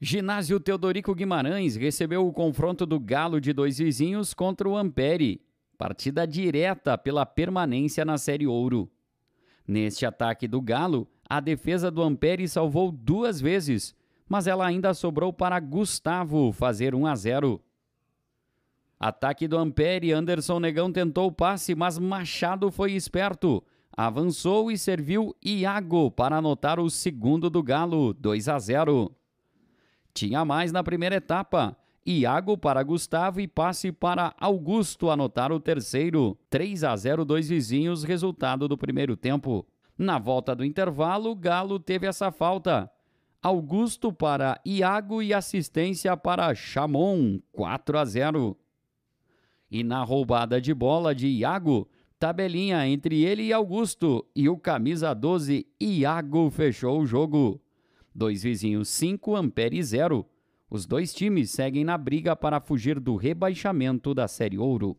Ginásio Teodorico Guimarães recebeu o confronto do Galo de dois vizinhos contra o Ampere, partida direta pela permanência na Série Ouro. Neste ataque do Galo, a defesa do Ampere salvou duas vezes, mas ela ainda sobrou para Gustavo fazer 1 a 0. Ataque do Ampere, Anderson Negão tentou o passe, mas Machado foi esperto. Avançou e serviu Iago para anotar o segundo do Galo, 2 a 0. Tinha mais na primeira etapa. Iago para Gustavo e passe para Augusto anotar o terceiro. 3 a 0, dois vizinhos, resultado do primeiro tempo. Na volta do intervalo, Galo teve essa falta. Augusto para Iago e assistência para Chamon, 4 a 0. E na roubada de bola de Iago, tabelinha entre ele e Augusto, e o camisa 12 Iago fechou o jogo. Dois vizinhos 5, Ampere e 0. Os dois times seguem na briga para fugir do rebaixamento da Série Ouro.